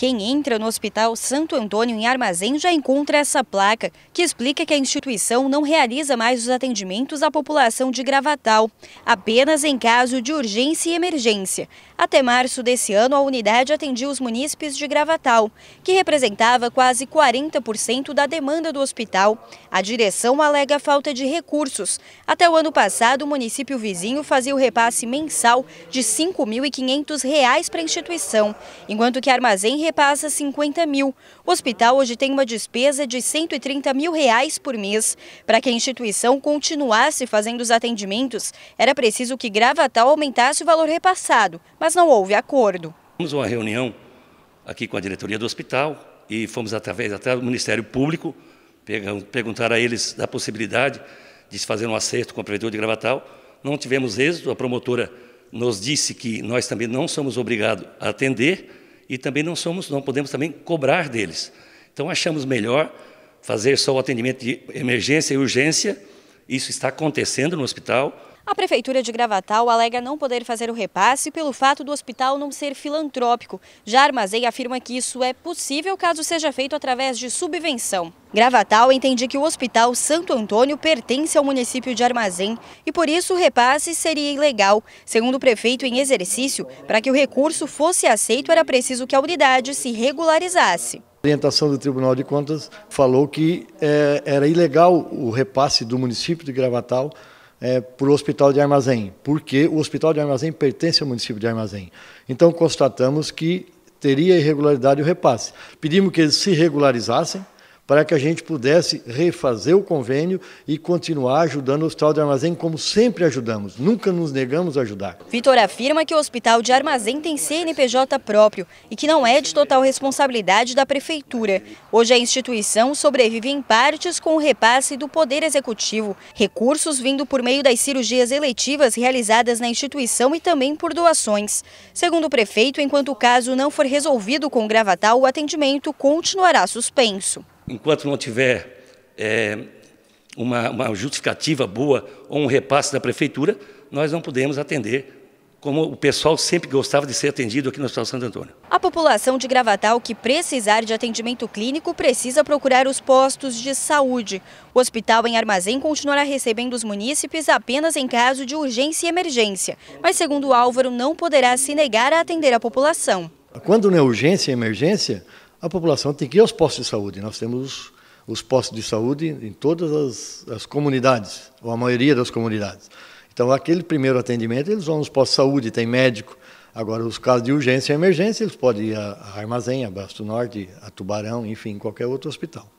Quem entra no Hospital Santo Antônio em Armazém já encontra essa placa, que explica que a instituição não realiza mais os atendimentos à população de Gravatal, apenas em caso de urgência e emergência. Até março desse ano, a unidade atendia os munícipes de Gravatal, que representava quase 40% da demanda do hospital. A direção alega falta de recursos. Até o ano passado, o município vizinho fazia o repasse mensal de R$ 5.500 para a instituição, enquanto que Armazém repassa 50 mil. O hospital hoje tem uma despesa de 130 mil reais por mês. Para que a instituição continuasse fazendo os atendimentos, era preciso que Gravatal aumentasse o valor repassado, mas não houve acordo. Fomos uma reunião aqui com a diretoria do hospital e fomos através até o Ministério Público perguntar a eles da possibilidade de se fazer um acerto com o prefeitura de Gravatal. Não tivemos êxito, a promotora nos disse que nós também não somos obrigados a atender, e também não somos, não podemos também cobrar deles. Então achamos melhor fazer só o atendimento de emergência e urgência. Isso está acontecendo no hospital, a Prefeitura de Gravatal alega não poder fazer o repasse pelo fato do hospital não ser filantrópico. Já Armazém afirma que isso é possível caso seja feito através de subvenção. Gravatal entende que o Hospital Santo Antônio pertence ao município de Armazém e por isso o repasse seria ilegal. Segundo o prefeito em exercício, para que o recurso fosse aceito era preciso que a unidade se regularizasse. A orientação do Tribunal de Contas falou que é, era ilegal o repasse do município de Gravatal é, para o Hospital de Armazém, porque o Hospital de Armazém pertence ao município de Armazém. Então, constatamos que teria irregularidade o repasse. Pedimos que eles se regularizassem, para que a gente pudesse refazer o convênio e continuar ajudando o Hospital de Armazém como sempre ajudamos, nunca nos negamos a ajudar. Vitor afirma que o Hospital de Armazém tem CNPJ próprio e que não é de total responsabilidade da Prefeitura. Hoje a instituição sobrevive em partes com o repasse do Poder Executivo, recursos vindo por meio das cirurgias eletivas realizadas na instituição e também por doações. Segundo o prefeito, enquanto o caso não for resolvido com gravatal, o atendimento continuará suspenso enquanto não tiver é, uma, uma, justificativa boa ou um repasse da prefeitura, nós não podemos atender como o pessoal sempre gostava de ser atendido aqui no Hospital Santo Antônio. A população de Gravatal que precisar de atendimento clínico precisa procurar os postos de saúde. O hospital em Armazém continuará recebendo os munícipes apenas em caso de urgência e emergência, mas segundo o Álvaro não poderá se negar a atender a população. Quando não é urgência e emergência, a população tem que ir aos postos de saúde. Nós temos os postos de saúde em todas as, as comunidades, ou a maioria das comunidades. Então, aquele primeiro atendimento, eles vão aos postos de saúde, tem médico. Agora, os casos de urgência e emergência, eles podem ir a Armazém, a Basto Norte, a Tubarão, enfim, qualquer outro hospital.